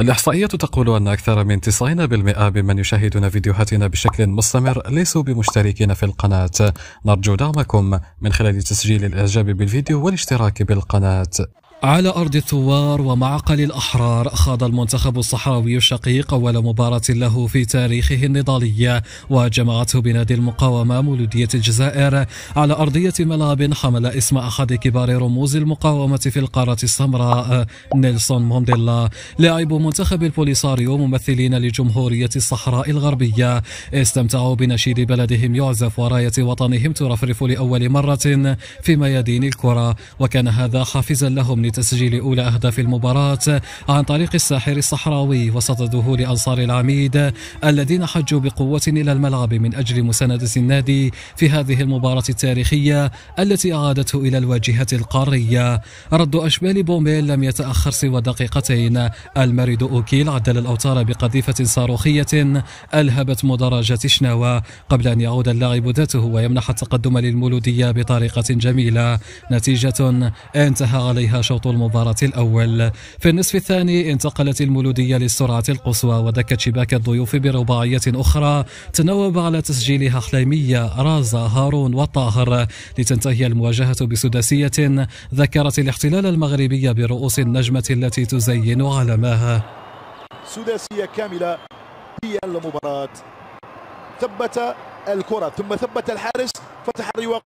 الإحصائية تقول أن أكثر من 90% ممن يشاهدون فيديوهاتنا بشكل مستمر ليسوا بمشتركين في القناة نرجو دعمكم من خلال تسجيل الإعجاب بالفيديو والاشتراك بالقناة على أرض الثوار ومعقل الأحرار خاض المنتخب الصحراوي الشقيق أول مباراة له في تاريخه النضالي وجمعته بنادي المقاومة مولودية الجزائر على أرضية ملعب حمل اسم أحد كبار رموز المقاومة في القارة السمراء نيلسون مونديلا لاعب منتخب البوليساريو ممثلين لجمهورية الصحراء الغربية استمتعوا بنشيد بلدهم يعزف وراية وطنهم ترفرف لأول مرة في ميادين الكرة وكان هذا حافزا لهم لتسجيل أولى أهداف المباراة عن طريق الساحر الصحراوي وسط ذهول أنصار العميد الذين حجوا بقوة إلى الملعب من أجل مساندة النادي في هذه المباراة التاريخية التي أعادته إلى الواجهة القارية رد أشبال بوميل لم يتأخر سوى دقيقتين المارد أوكيل عدل الأوتار بقذيفة صاروخية ألهبت مدرجات شناوة قبل أن يعود اللاعب ذاته ويمنح التقدم للمولودية بطريقة جميلة نتيجة انتهى عليها شوط شوط المباراة الأول في النصف الثاني انتقلت المولودية للسرعة القصوى ودكت شباك الضيوف برباعية أخرى تنوب على تسجيلها حليمية رازا هارون وطاهر لتنتهي المواجهة بسداسية ذكرت الاحتلال المغربي برؤوس النجمة التي تزين علمها سداسية كاملة في المباراة ثبت الكرة ثم ثبت الحارس فتح الرواق